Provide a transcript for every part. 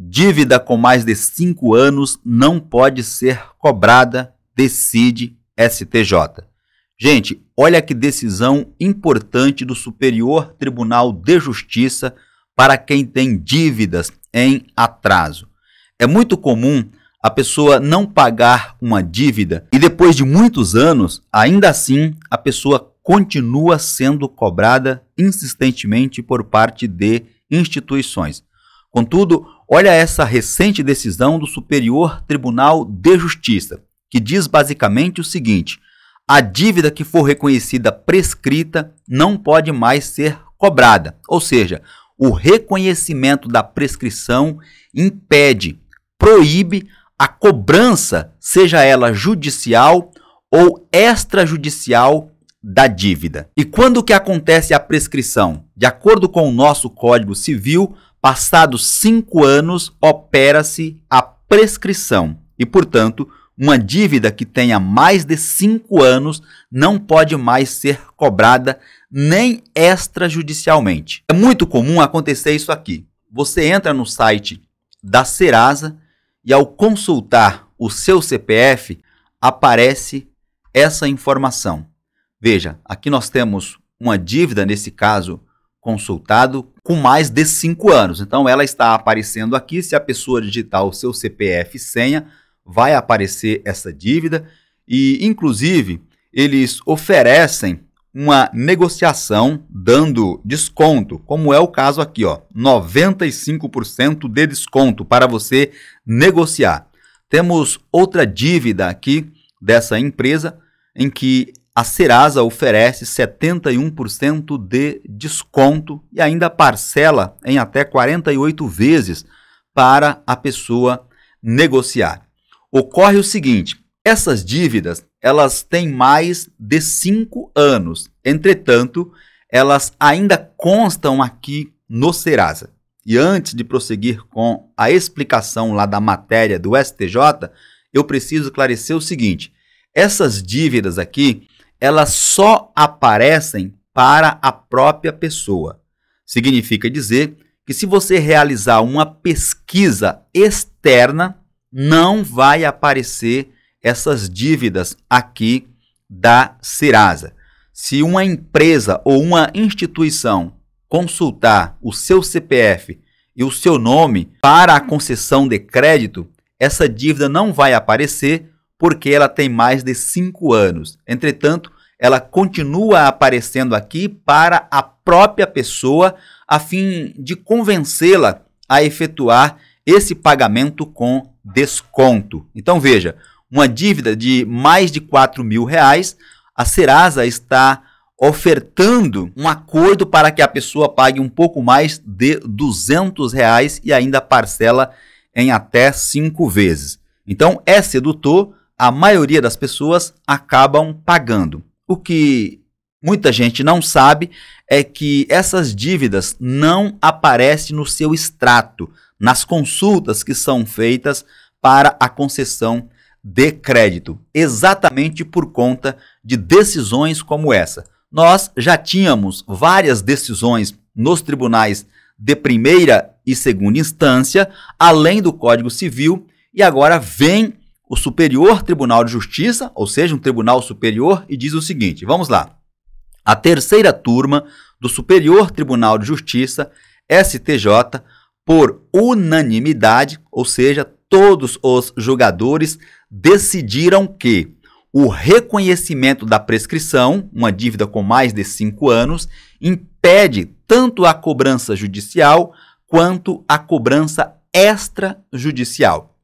Dívida com mais de cinco anos não pode ser cobrada, decide STJ. Gente, olha que decisão importante do Superior Tribunal de Justiça para quem tem dívidas em atraso. É muito comum a pessoa não pagar uma dívida e depois de muitos anos, ainda assim, a pessoa continua sendo cobrada insistentemente por parte de instituições. Contudo, Olha essa recente decisão do Superior Tribunal de Justiça, que diz basicamente o seguinte: a dívida que for reconhecida prescrita não pode mais ser cobrada, ou seja, o reconhecimento da prescrição impede, proíbe a cobrança, seja ela judicial ou extrajudicial da dívida. E quando que acontece a prescrição? De acordo com o nosso Código Civil, Passados cinco anos, opera-se a prescrição e, portanto, uma dívida que tenha mais de cinco anos não pode mais ser cobrada nem extrajudicialmente. É muito comum acontecer isso aqui. Você entra no site da Serasa e, ao consultar o seu CPF, aparece essa informação. Veja, aqui nós temos uma dívida, nesse caso, consultado com mais de 5 anos. Então ela está aparecendo aqui, se a pessoa digitar o seu CPF e senha, vai aparecer essa dívida e inclusive eles oferecem uma negociação dando desconto, como é o caso aqui, ó, 95% de desconto para você negociar. Temos outra dívida aqui dessa empresa em que a Serasa oferece 71% de desconto e ainda parcela em até 48 vezes para a pessoa negociar. Ocorre o seguinte, essas dívidas, elas têm mais de 5 anos. Entretanto, elas ainda constam aqui no Serasa. E antes de prosseguir com a explicação lá da matéria do STJ, eu preciso esclarecer o seguinte: essas dívidas aqui, elas só aparecem para a própria pessoa. Significa dizer que se você realizar uma pesquisa externa, não vai aparecer essas dívidas aqui da Serasa. Se uma empresa ou uma instituição consultar o seu CPF e o seu nome para a concessão de crédito, essa dívida não vai aparecer porque ela tem mais de 5 anos. Entretanto, ela continua aparecendo aqui para a própria pessoa, a fim de convencê-la a efetuar esse pagamento com desconto. Então veja, uma dívida de mais de 4 mil reais, a Serasa está ofertando um acordo para que a pessoa pague um pouco mais de 200 reais e ainda parcela em até cinco vezes. Então é sedutor, a maioria das pessoas acabam pagando. O que muita gente não sabe é que essas dívidas não aparecem no seu extrato, nas consultas que são feitas para a concessão de crédito, exatamente por conta de decisões como essa. Nós já tínhamos várias decisões nos tribunais de primeira e segunda instância, além do Código Civil, e agora vem o Superior Tribunal de Justiça, ou seja, um tribunal superior, e diz o seguinte: vamos lá. A terceira turma do Superior Tribunal de Justiça, STJ, por unanimidade, ou seja, todos os julgadores decidiram que o reconhecimento da prescrição, uma dívida com mais de cinco anos, impede tanto a cobrança judicial quanto a cobrança extrajudicial.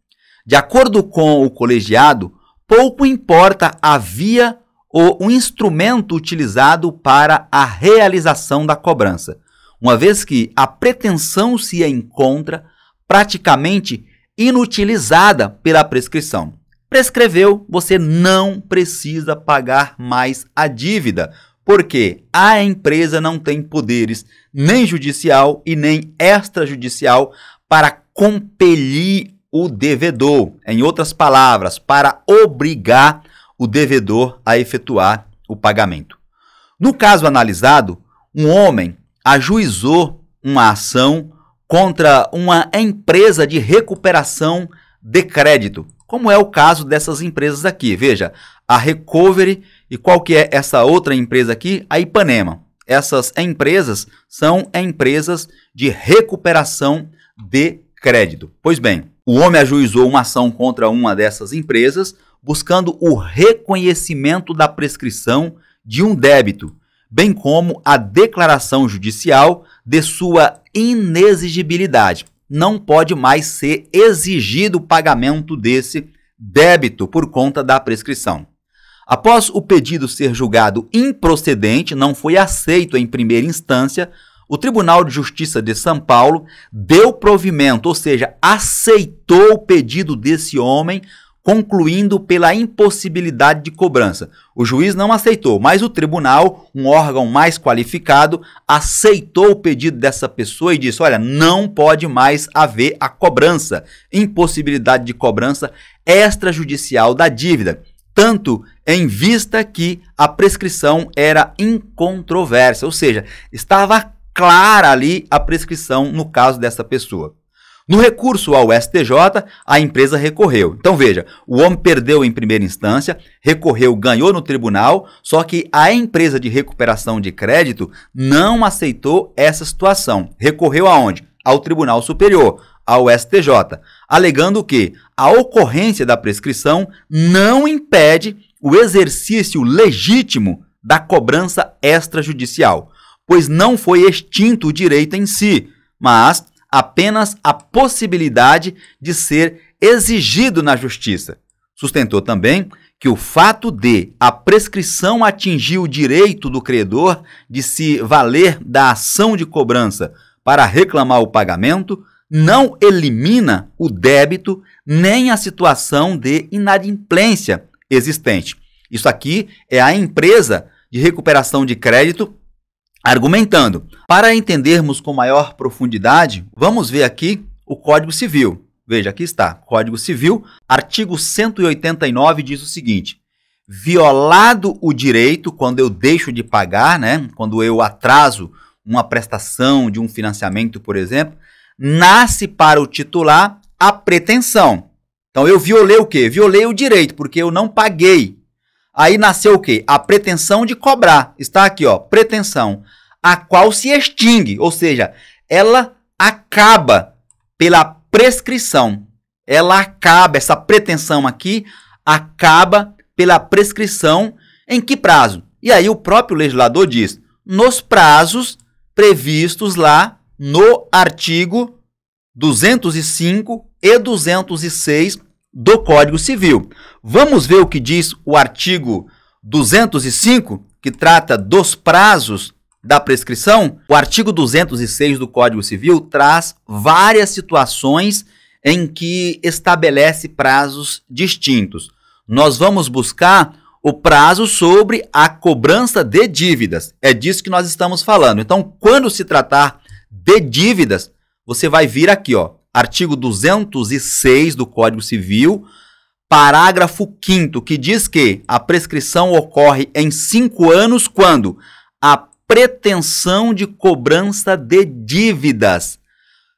De acordo com o colegiado, pouco importa a via ou o instrumento utilizado para a realização da cobrança, uma vez que a pretensão se encontra praticamente inutilizada pela prescrição. Prescreveu, você não precisa pagar mais a dívida, porque a empresa não tem poderes nem judicial e nem extrajudicial para compelir o devedor. Em outras palavras, para obrigar o devedor a efetuar o pagamento. No caso analisado, um homem ajuizou uma ação contra uma empresa de recuperação de crédito, como é o caso dessas empresas aqui. Veja, a Recovery e qual que é essa outra empresa aqui? A Ipanema. Essas empresas são empresas de recuperação de crédito. Pois bem, o homem ajuizou uma ação contra uma dessas empresas, buscando o reconhecimento da prescrição de um débito, bem como a declaração judicial de sua inexigibilidade. Não pode mais ser exigido o pagamento desse débito por conta da prescrição. Após o pedido ser julgado improcedente, não foi aceito em primeira instância o Tribunal de Justiça de São Paulo deu provimento, ou seja, aceitou o pedido desse homem, concluindo pela impossibilidade de cobrança. O juiz não aceitou, mas o tribunal, um órgão mais qualificado, aceitou o pedido dessa pessoa e disse: olha, não pode mais haver a cobrança, impossibilidade de cobrança extrajudicial da dívida tanto em vista que a prescrição era incontroversa, ou seja, estava clara ali a prescrição no caso dessa pessoa. No recurso ao STJ, a empresa recorreu. Então veja, o homem perdeu em primeira instância, recorreu, ganhou no tribunal, só que a empresa de recuperação de crédito não aceitou essa situação. Recorreu aonde? Ao Tribunal Superior, ao STJ, alegando que a ocorrência da prescrição não impede o exercício legítimo da cobrança extrajudicial pois não foi extinto o direito em si, mas apenas a possibilidade de ser exigido na justiça. Sustentou também que o fato de a prescrição atingir o direito do credor de se valer da ação de cobrança para reclamar o pagamento não elimina o débito nem a situação de inadimplência existente. Isso aqui é a empresa de recuperação de crédito Argumentando, para entendermos com maior profundidade, vamos ver aqui o Código Civil. Veja, aqui está, Código Civil, artigo 189 diz o seguinte: violado o direito quando eu deixo de pagar, né, quando eu atraso uma prestação de um financiamento, por exemplo, nasce para o titular a pretensão. Então eu violei o quê? Violei o direito, porque eu não paguei. Aí nasceu o quê? A pretensão de cobrar. Está aqui, ó, pretensão, a qual se extingue, ou seja, ela acaba pela prescrição. Ela acaba essa pretensão aqui acaba pela prescrição em que prazo? E aí o próprio legislador diz: nos prazos previstos lá no artigo 205 e 206 do Código Civil. Vamos ver o que diz o artigo 205, que trata dos prazos da prescrição. O artigo 206 do Código Civil traz várias situações em que estabelece prazos distintos. Nós vamos buscar o prazo sobre a cobrança de dívidas. É disso que nós estamos falando. Então, quando se tratar de dívidas, você vai vir aqui, ó, artigo 206 do Código Civil, parágrafo 5 que diz que a prescrição ocorre em cinco anos quando a pretensão de cobrança de dívidas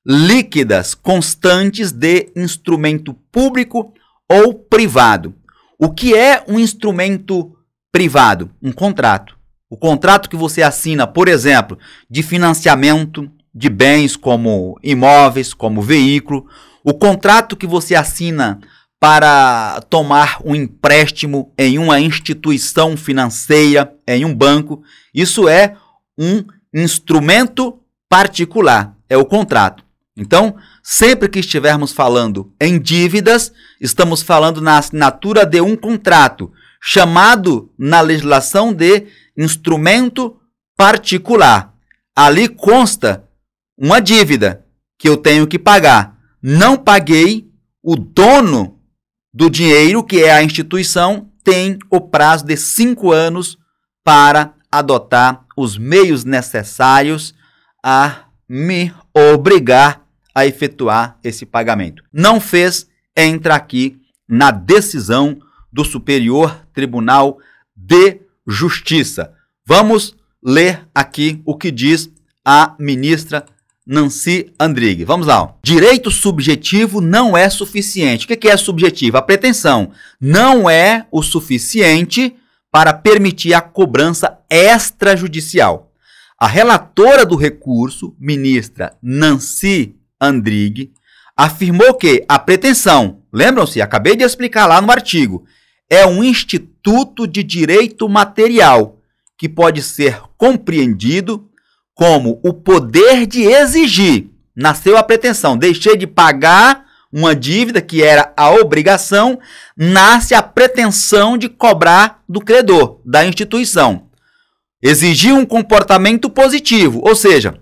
líquidas constantes de instrumento público ou privado. O que é um instrumento privado? Um contrato. O contrato que você assina, por exemplo, de financiamento, de bens como imóveis, como veículo, o contrato que você assina para tomar um empréstimo em uma instituição financeira, em um banco, isso é um instrumento particular, é o contrato. Então, sempre que estivermos falando em dívidas, estamos falando na assinatura de um contrato, chamado na legislação de instrumento particular. Ali consta uma dívida que eu tenho que pagar. Não paguei, o dono do dinheiro, que é a instituição, tem o prazo de cinco anos para adotar os meios necessários a me obrigar a efetuar esse pagamento. Não fez, entra aqui na decisão do Superior Tribunal de Justiça. Vamos ler aqui o que diz a ministra Nancy Andrighi. Vamos lá. Direito subjetivo não é suficiente. O que é subjetivo? A pretensão não é o suficiente para permitir a cobrança extrajudicial. A relatora do recurso, ministra Nancy Andrighi, afirmou que a pretensão, lembram-se, acabei de explicar lá no artigo, é um instituto de direito material que pode ser compreendido como o poder de exigir. Nasceu a pretensão, deixei de pagar uma dívida que era a obrigação, nasce a pretensão de cobrar do credor, da instituição. Exigir um comportamento positivo, ou seja,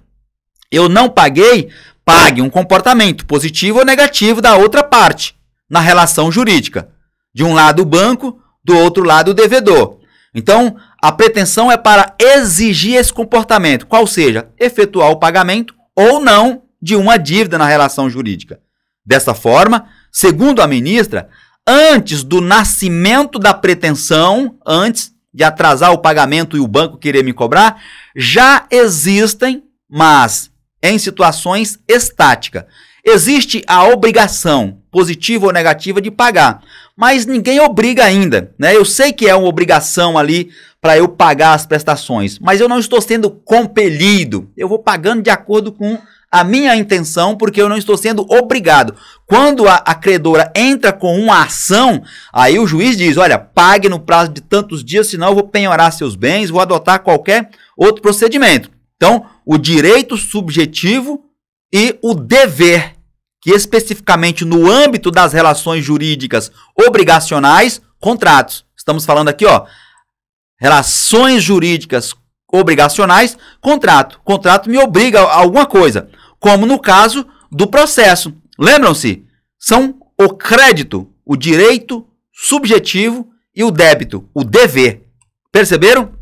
eu não paguei, pague um comportamento positivo ou negativo da outra parte na relação jurídica. De um lado o banco, do outro lado o devedor. Então, a pretensão é para exigir esse comportamento, qual seja, efetuar o pagamento ou não de uma dívida na relação jurídica. Dessa forma, segundo a ministra, antes do nascimento da pretensão, antes de atrasar o pagamento e o banco querer me cobrar, já existem, mas em situações estática. Existe a obrigação, positiva ou negativa, de pagar, mas ninguém obriga ainda. Né? Eu sei que é uma obrigação ali para eu pagar as prestações, mas eu não estou sendo compelido. Eu vou pagando de acordo com a minha intenção, porque eu não estou sendo obrigado. Quando a, a credora entra com uma ação, aí o juiz diz: olha, pague no prazo de tantos dias, senão eu vou penhorar seus bens, vou adotar qualquer outro procedimento. Então, o direito subjetivo e o dever, que especificamente no âmbito das relações jurídicas obrigacionais, contratos. Estamos falando aqui, ó, relações jurídicas obrigacionais, contrato. Contrato me obriga a alguma coisa, como no caso do processo. Lembram-se? São o crédito, o direito subjetivo e o débito, o dever. Perceberam?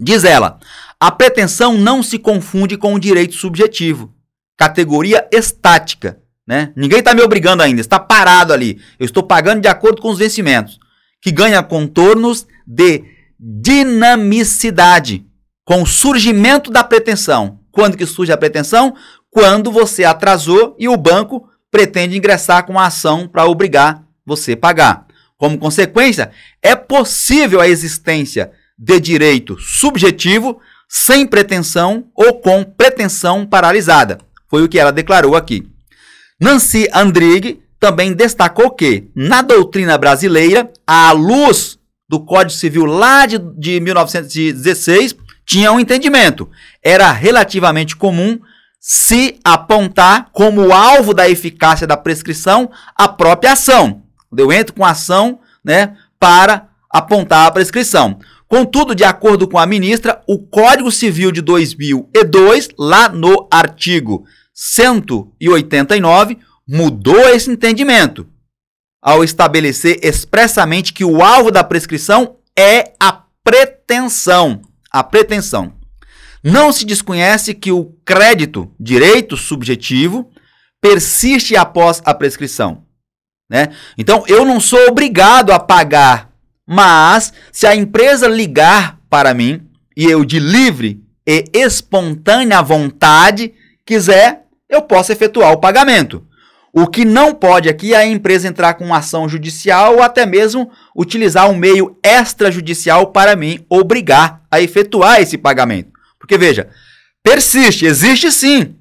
Diz ela: a pretensão não se confunde com o direito subjetivo, categoria estática. Né? Ninguém está me obrigando ainda, está parado ali. Eu estou pagando de acordo com os vencimentos, que ganha contornos de dinamicidade com o surgimento da pretensão. Quando que surge a pretensão? Quando você atrasou e o banco pretende ingressar com a ação para obrigar você a pagar. Como consequência, é possível a existência de direito subjetivo sem pretensão ou com pretensão paralisada. Foi o que ela declarou aqui. Nancy Andrighi também destacou que, na doutrina brasileira, à luz do Código Civil lá de, de 1916 tinha um entendimento. Era relativamente comum se apontar como alvo da eficácia da prescrição a própria ação. Eu entro com ação né, para apontar a prescrição. Contudo, de acordo com a ministra, o Código Civil de 2002, lá no artigo 189, mudou esse entendimento ao estabelecer expressamente que o alvo da prescrição é a pretensão. A pretensão. Não se desconhece que o crédito, direito subjetivo, persiste após a prescrição. Né? Então, eu não sou obrigado a pagar, mas se a empresa ligar para mim e eu de livre e espontânea vontade quiser, eu posso efetuar o pagamento. O que não pode aqui é a empresa entrar com ação judicial ou até mesmo utilizar um meio extrajudicial para me obrigar a efetuar esse pagamento. Porque veja, persiste, existe sim.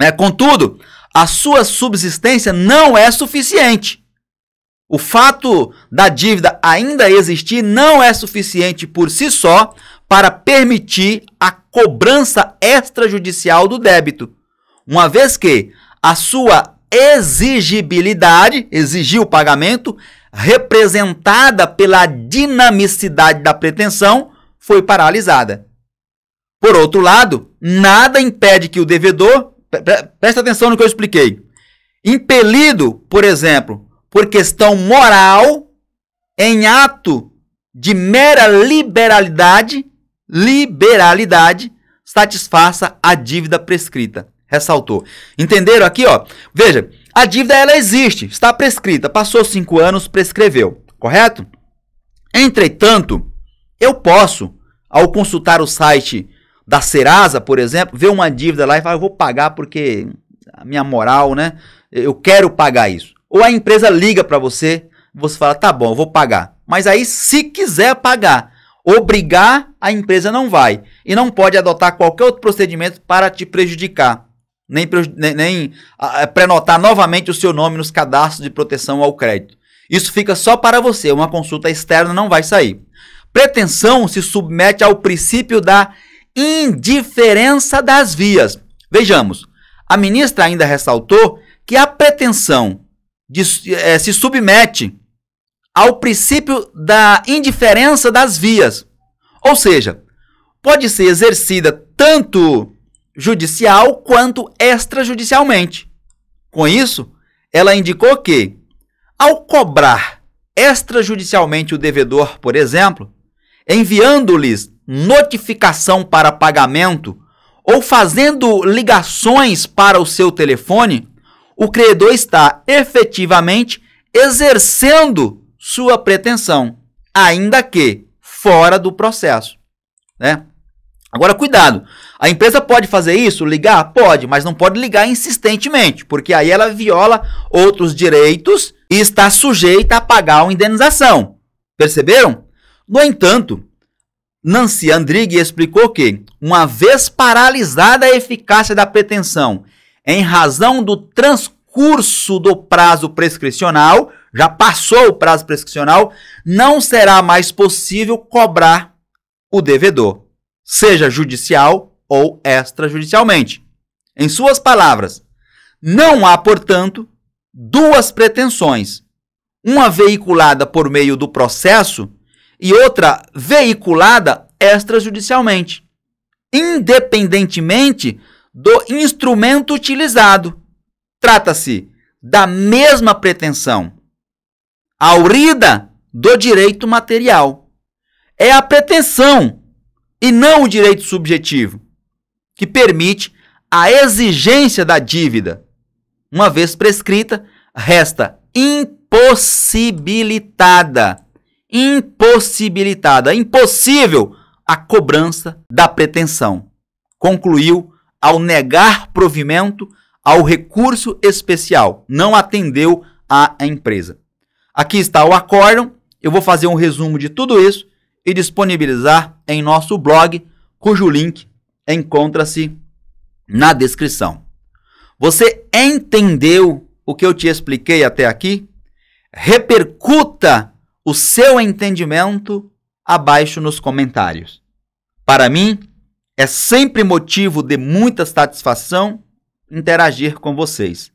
Né? Contudo, a sua subsistência não é suficiente. O fato da dívida ainda existir não é suficiente por si só para permitir a cobrança extrajudicial do débito, uma vez que a sua exigibilidade, exigir o pagamento, representada pela dinamicidade da pretensão, foi paralisada. Por outro lado, nada impede que o devedor, presta atenção no que eu expliquei, impelido, por exemplo, por questão moral, em ato de mera liberalidade, liberalidade, satisfaça a dívida prescrita ressaltou. Entenderam aqui, ó? Veja, a dívida ela existe, está prescrita, passou cinco anos, prescreveu, correto? Entretanto, eu posso, ao consultar o site da Serasa, por exemplo, ver uma dívida lá e falar, eu vou pagar porque a minha moral, né? Eu quero pagar isso. Ou a empresa liga para você, você fala, tá bom, eu vou pagar. Mas aí, se quiser pagar, obrigar, a empresa não vai. E não pode adotar qualquer outro procedimento para te prejudicar nem, nem, nem é, prenotar novamente o seu nome nos cadastros de proteção ao crédito. Isso fica só para você, uma consulta externa não vai sair. Pretensão se submete ao princípio da indiferença das vias. Vejamos, a ministra ainda ressaltou que a pretensão de, é, se submete ao princípio da indiferença das vias. Ou seja, pode ser exercida tanto judicial quanto extrajudicialmente. Com isso, ela indicou que, ao cobrar extrajudicialmente o devedor, por exemplo, enviando-lhes notificação para pagamento ou fazendo ligações para o seu telefone, o credor está efetivamente exercendo sua pretensão, ainda que fora do processo. Né? Agora, cuidado. A empresa pode fazer isso, ligar? Pode, mas não pode ligar insistentemente, porque aí ela viola outros direitos e está sujeita a pagar a indenização. Perceberam? No entanto, Nancy Andrighi explicou que, uma vez paralisada a eficácia da pretensão em razão do transcurso do prazo prescricional, já passou o prazo prescricional, não será mais possível cobrar o devedor seja judicial ou extrajudicialmente. Em suas palavras, não há, portanto, duas pretensões: uma veiculada por meio do processo e outra veiculada extrajudicialmente, independentemente do instrumento utilizado. Trata-se da mesma pretensão. Aurida do direito material. É a pretensão e não o direito subjetivo, que permite a exigência da dívida. Uma vez prescrita, resta impossibilitada, impossibilitada, impossível a cobrança da pretensão. Concluiu ao negar provimento ao recurso especial, não atendeu à empresa. Aqui está o acórdão, eu vou fazer um resumo de tudo isso e disponibilizar em nosso blog, cujo link encontra-se na descrição. Você entendeu o que eu te expliquei até aqui? Repercuta o seu entendimento abaixo nos comentários. Para mim, é sempre motivo de muita satisfação interagir com vocês.